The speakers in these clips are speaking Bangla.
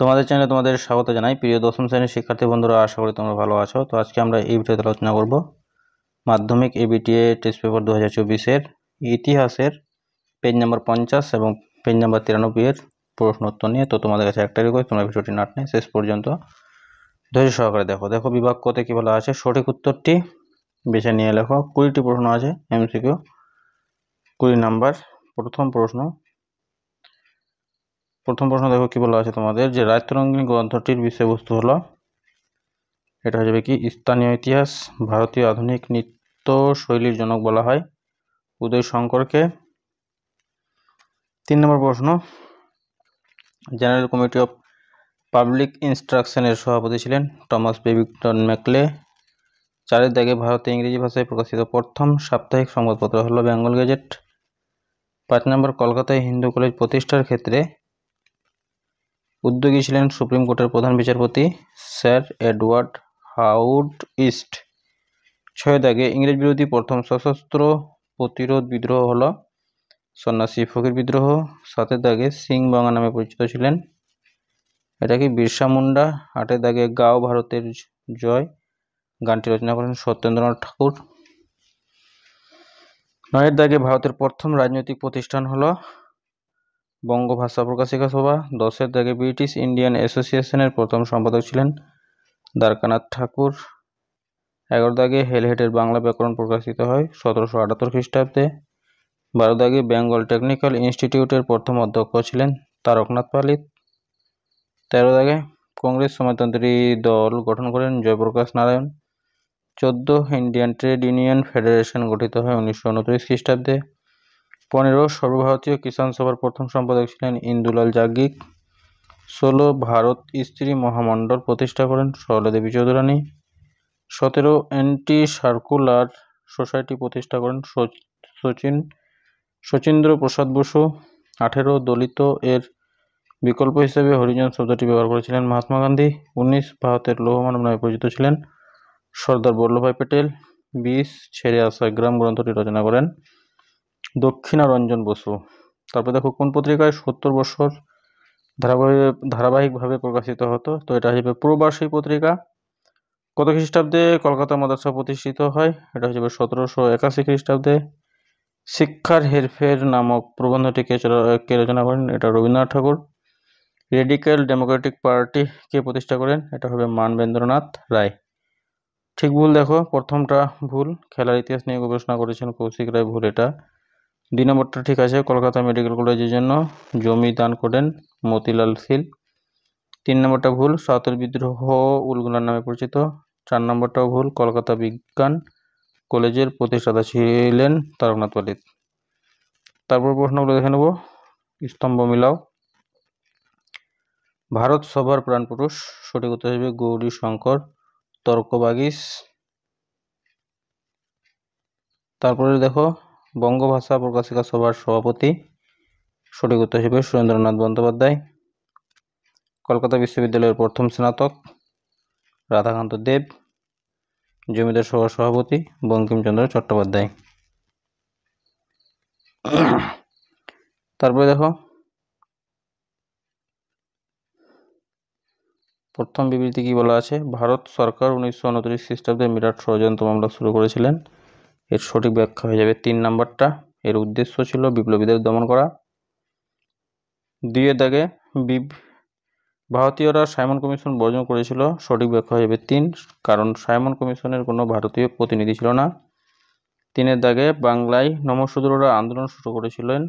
তোমাদের চ্যানেলে তোমাদের স্বাগত জানাই প্রিয় দশম শ্রেণীর শিক্ষার্থী বন্ধুরা আশা করি তোমরা ভালো আছো তো আজকে আমরা এই ভিডিওতে আলোচনা করব মাধ্যমিক এবিটিএ টেস্ট পেপার দু হাজার চব্বিশের ইতিহাসের পেজ নাম্বার পঞ্চাশ এবং পেজ নাম্বার তিরানব্বই এর প্রশ্নোত্তর নিয়ে তো তোমাদের কাছে একটা রিকোয়েস্ট তোমরা ভিডিওটি নাট নেই শেষ পর্যন্ত ধৈর্য সহকারে দেখো দেখো বিভাগ কতে কী বলা আছে সঠিক উত্তরটি বেছে নিয়ে লেখো কুড়িটি প্রশ্ন আছে এমসিকিউ কুড়ি নাম্বার প্রথম প্রশ্ন প্রথম প্রশ্ন দেখো কি বলা আছে তোমাদের যে রায়তরঙ্গিনী গ্রন্থটির বিষয়বস্তু হলো এটা হয়ে কি স্থানীয় ইতিহাস ভারতীয় আধুনিক নৃত্য শৈলীর জনক বলা হয় উদয় শঙ্করকে তিন নম্বর প্রশ্ন জেনারেল কমিটি অফ পাবলিক ইনস্ট্রাকশনের সভাপতি ছিলেন টমাস বেবিকটন ম্যাকলে চারের দাগে ভারতে ইংরেজি ভাষায় প্রকাশিত প্রথম সাপ্তাহিক সংবাদপত্র হলো বেঙ্গল গেজেট পাঁচ নম্বর কলকাতায় হিন্দু কলেজ প্রতিষ্ঠার ক্ষেত্রে উদ্যোগী ছিলেন সুপ্রিম কোর্টের প্রধান বিচারপতি স্যার এডওয়ার্ড হাউড ইস্ট ছয় দাগে ইংরেজ বিরোধী প্রথম সশস্ত্র প্রতিরোধ বিদ্রোহ হল সন্ন্যাসী ফকির বিদ্রোহ সাতের দাগে সিং বাংলা নামে পরিচিত ছিলেন এটা কি বিরসা মুন্ডা আটের দাগে গাও ভারতের জয় গানটি রচনা করেন সত্যেন্দ্রনাথ ঠাকুর নয়ের দাগে ভারতের প্রথম রাজনৈতিক প্রতিষ্ঠান হলো বঙ্গভাষা প্রকাশিকা সভা দশের দাগে ব্রিটিশ ইন্ডিয়ান অ্যাসোসিয়েশনের প্রথম সম্পাদক ছিলেন দ্বারকানাথ ঠাকুর এগারো দাগে হেলহেটের বাংলা ব্যাকরণ প্রকাশিত হয় সতেরোশো আটাত্তর খ্রিস্টাব্দে বারো দাগে বেঙ্গল টেকনিক্যাল ইনস্টিটিউটের প্রথম অধ্যক্ষ ছিলেন তারকনাথ পালিত তেরো দাগে কংগ্রেস সমাজতন্ত্রী দল গঠন করেন জয়প্রকাশ নারায়ণ চোদ্দ ইন্ডিয়ান ট্রেড ইউনিয়ন ফেডারেশন গঠিত হয় উনিশশো উনত্রিশ খ্রিস্টাব্দে পনেরো সর্বভারতীয় কিষাণ সভার প্রথম সম্পাদক ছিলেন ইন্দুলাল যাজ্ঞিক ষোলো ভারত স্ত্রী মহামণ্ডল প্রতিষ্ঠা করেন সরলাদেবী চৌধুরানী সতেরো অ্যান্টি সার্কুলার সোসাইটি প্রতিষ্ঠা করেন সচিন শচীন্দ্র প্রসাদ বসু আঠেরো দলিত এর বিকল্প হিসেবে হরিজন শব্দটি ব্যবহার করেছিলেন মহাত্মা গান্ধী উনিশ ভারতের লৌহমানব নামে পরিচিত ছিলেন সর্দার বল্লভভাই প্যাটেল বিশ ছেড়ে আসা গ্রাম গ্রন্থটি রচনা করেন দক্ষিণারঞ্জন বসু তারপর দেখো কোন পত্রিকায় সত্তর বছর ধারাবাহিক ধারাবাহিকভাবে প্রকাশিত হতো তো এটা হিসেবে প্রবাসী পত্রিকা কত খ্রিস্টাব্দে কলকাতা মাদ্রাসা প্রতিষ্ঠিত হয় এটা হিসেবে সতেরোশো একাশি খ্রিস্টাব্দে শিক্ষার হেরফের নামক প্রবন্ধটিকে কে রচনা করেন এটা Rabindranath Thakur radical democratic party কে প্রতিষ্ঠা করেন এটা হবে মানবেন্দ্রনাথ রায় ঠিক ভুল দেখো প্রথমটা ভুল খেলার ইতিহাস নিয়ে গবেষণা করেছেন কৌশিক রায় ভুল এটা দুই নম্বরটা ঠিক আছে কলকাতা মেডিকেল কলেজের জন্য জমি দান করেন মতিলাল সিল তিন নম্বরটা ভুল সাঁতর বিদ্রোহ উলগুলার নামে পরিচিত চার নম্বরটাও ভুল কলকাতা বিজ্ঞান কলেজের প্রতিষ্ঠাতা ছিলেন তারকনাথ পালিত তারপর প্রশ্নগুলো দেখে নেব স্তম্ভ মিলাও ভারত সভার প্রাণপুরুষ সঠিক উত্তর হিসেবে গৌরী শঙ্কর তর্কবাগিস তারপরে দেখো বঙ্গভাষা প্রকাশিকা সভার সভাপতি সঠিক উত্তর হিসেবে সুরেন্দ্রনাথ বন্দ্যোপাধ্যায় কলকাতা বিশ্ববিদ্যালয়ের প্রথম স্নাতক রাধাকান্ত দেব জমিদার সভার সভাপতি বঙ্কিমচন্দ্র চট্টোপাধ্যায় তারপরে দেখো প্রথম বিবৃতি কি বলা আছে ভারত সরকার উনিশশো উনত্রিশ খ্রিস্টাব্দে মিরাট ষড়যন্ত্র মামলা শুরু করেছিলেন এর সঠিক ব্যাখ্যা হয়ে যাবে তিন নাম্বারটা এর উদ্দেশ্য ছিল বিপ্লবীদের দমন করা দুইয়ের দাগে ভারতীয়রা সাইমন কমিশন বর্জন করেছিল সঠিক ব্যাখ্যা হয়ে যাবে তিন কারণ সাইমন কমিশনের কোনো ভারতীয় প্রতিনিধি ছিল না তিনের দাগে বাংলায় নমশূদ্ররা আন্দোলন শুরু করেছিলেন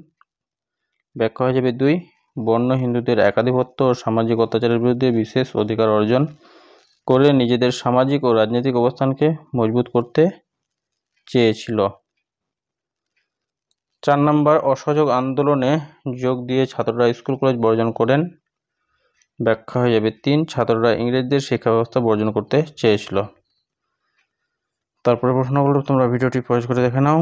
ব্যাখ্যা হয়ে যাবে দুই বর্ণ হিন্দুদের একাধিপত্য ও সামাজিক অত্যাচারের বিরুদ্ধে বিশেষ অধিকার অর্জন করে নিজেদের সামাজিক ও রাজনৈতিক অবস্থানকে মজবুত করতে চেয়েছিল চার নম্বর অসহযোগ আন্দোলনে যোগ দিয়ে ছাত্ররা স্কুল কলেজ বর্জন করেন ব্যাখ্যা হয়ে যাবে তিন ছাত্ররা ইংরেজদের শিক্ষা ব্যবস্থা বর্জন করতে চেয়েছিল তারপরে প্রশ্নগুলো তোমরা ভিডিওটি প্রয়োজ করে দেখে নাও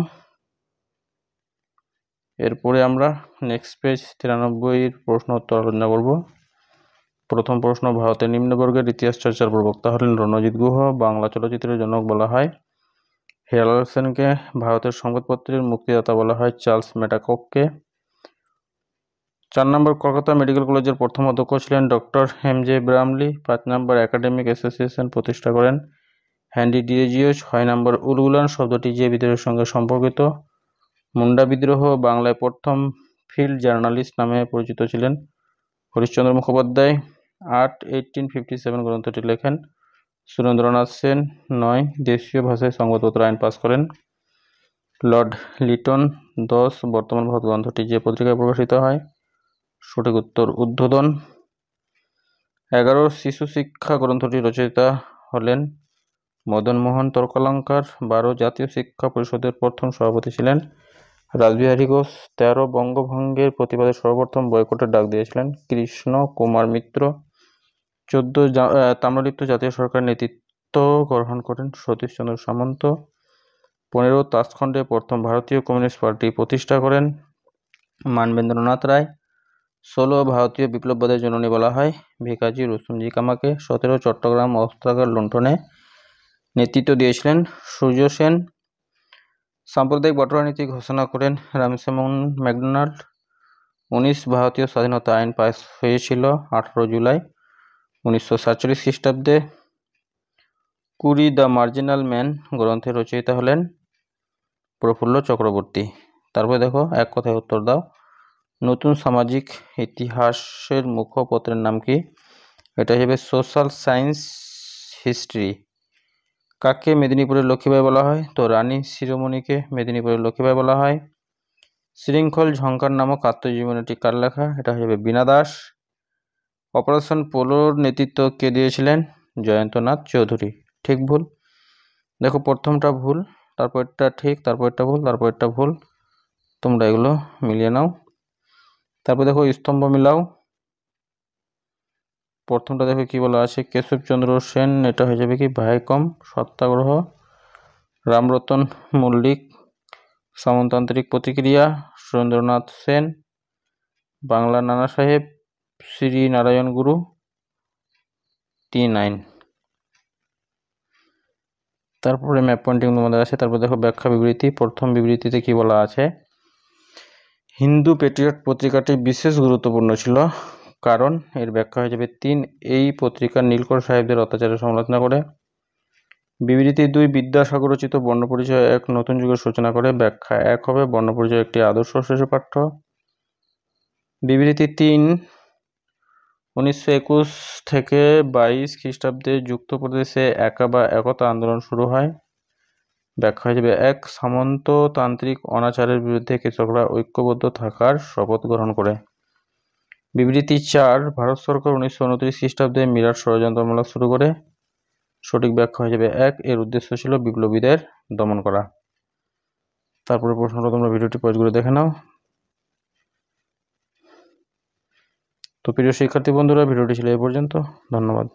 এরপরে আমরা নেক্সট পেজ তিরানব্বইয়ের প্রশ্ন উত্তর আলোচনা করব প্রথম প্রশ্ন ভারতের নিম্নবর্গের ইতিহাস চর্চার প্রবক্তা হলেন রণজিৎ গুহ বাংলা চলচ্চিত্রের জনক বলা হয় হেলাল হোসেনকে ভারতের সংবাদপত্রের মুক্তিদাতা বলা হয় চার্লস মেটাককে চার নম্বর কলকাতা মেডিকেল কলেজের প্রথম অধ্যক্ষ ছিলেন ডক্টর এম জে ব্রামলি পাঁচ নম্বর একাডেমিক অ্যাসোসিয়েশন প্রতিষ্ঠা করেন হ্যান্ডি ডিএজিও ছয় নম্বর উলগুলান শব্দটি যে বিদ্রোহের সঙ্গে সম্পর্কিত মুন্ডা বিদ্রোহ বাংলায় প্রথম ফিল্ড জার্নালিস্ট নামে পরিচিত ছিলেন হরিশ্চন্দ্র মুখোপাধ্যায় আট এইটিন ফিফটি সেভেন গ্রন্থটি লেখেন সুরেন্দ্রনাথ সেন নয় দেশীয় ভাষায় সংবাদপত্র আইন পাস করেন লর্ড লিটন দশ বর্তমান ভারত গ্রন্থটি যে পত্রিকায় প্রকাশিত হয় সঠিক উত্তর উদ্বোধন এগারো শিশু শিক্ষা গ্রন্থটি রচয়িতা হলেন মদনমোহন তর্কলঙ্কার বারো জাতীয় শিক্ষা পরিষদের প্রথম সভাপতি ছিলেন রাজবিহারী ঘোষ তেরো বঙ্গভঙ্গের প্রতিবাদে সর্বপ্রথম বয়কটের ডাক দিয়েছিলেন কৃষ্ণ কুমার মিত্র চোদ্দ তাম্রলিপ্ত জাতীয় সরকার নেতৃত্ব গ্রহণ করেন সতীশচন্দ্র সামন্ত পনেরো তাসখণ্ডে প্রথম ভারতীয় কমিউনিস্ট পার্টি প্রতিষ্ঠা করেন মানবেন্দ্রনাথ রায় ষোলো ভারতীয় বিপ্লববাদের জননী বলা হয় ভিকাজি রুসুমজি কামাকে সতেরো চট্টগ্রাম অস্ত্রাগার লুণ্ঠনে নেতৃত্ব দিয়েছিলেন সূর্য সেন সাম্প্রদায়িক বটরা নীতি ঘোষণা করেন রামসেমন ম্যাকডোনাল্ড উনিশ ভারতীয় স্বাধীনতা আইন পাস হয়েছিল আঠেরো জুলাই উনিশশো সাতচল্লিশ খ্রিস্টাব্দে কুড়ি দ্য মার্জিনাল ম্যান গ্রন্থের রচয়িতা হলেন প্রফুল্ল চক্রবর্তী তারপরে দেখো এক কথায় উত্তর দাও নতুন সামাজিক ইতিহাসের মুখপত্রের নাম কি এটা হিসেবে সোশ্যাল সায়েন্স হিস্ট্রি কাকে মেদিনীপুরের লক্ষ্মীবাই বলা হয় তো রানী শিরোমণিকে মেদিনীপুরের লক্ষ্মীবাই বলা হয় শৃঙ্খল ঝঙ্কার নামক আত্মজীবনীটি কার লেখা এটা হিসেবে বীণা দাস অপারেশন পোলোর নেতৃত্ব কে দিয়েছিলেন জয়ন্তনাথ চৌধুরী ঠিক ভুল দেখো প্রথমটা ভুল তারপরটা ঠিক তারপরটা ভুল তারপরটা ভুল তোমরা এগুলো মিলিয়ে নাও তারপর দেখো স্তম্ভ মিলাও প্রথমটা দেখো কি বলা আছে কেশবচন্দ্র সেন এটা হয়ে যাবে কি ভাইকম সত্যাগ্রহ রামরতন মল্লিক সামন্ততান্ত্রিক প্রতিক্রিয়া সুরেন্দ্রনাথ সেন বাংলা নানা সাহেব শ্রী নারায়ণ গুরু টি নাইন তারপরে ম্যাপ পয়েন্টিং তোমাদের আছে তারপর দেখো ব্যাখ্যা বিবৃতি প্রথম বিবৃতিতে কি বলা আছে হিন্দু পেট্রিয়ট পত্রিকাটি বিশেষ গুরুত্বপূর্ণ ছিল কারণ এর ব্যাখ্যা হয়ে যাবে তিন এই পত্রিকা নীলকর সাহেবদের অত্যাচারের সমালোচনা করে বিবৃতি দুই বিদ্যাসাগর রচিত বর্ণপরিচয় এক নতুন যুগের সূচনা করে ব্যাখ্যা এক হবে বর্ণপরিচয় একটি আদর্শ শিশু পাঠ্য বিবৃতি তিন উনিশশো একুশ থেকে বাইশ খ্রিস্টাব্দে যুক্তপ্রদেশে একা বা একতা আন্দোলন শুরু হয় ব্যাখ্যা হিসেবে এক সামন্ততান্ত্রিক অনাচারের বিরুদ্ধে কৃষকরা ঐক্যবদ্ধ থাকার শপথ গ্রহণ করে বিবৃতি চার ভারত সরকার উনিশশো উনত্রিশ খ্রিস্টাব্দে মিরাট ষড়যন্ত্রমূলক শুরু করে সঠিক ব্যাখ্যা হিসেবে এক এর উদ্দেশ্য ছিল বিপ্লবীদের দমন করা তারপরে প্রশ্নটা তোমরা ভিডিওটি পজ করে দেখে নাও তো প্রিয় শিক্ষার্থী বন্ধুরা ভিডিওটি ছিল এ পর্যন্ত ধন্যবাদ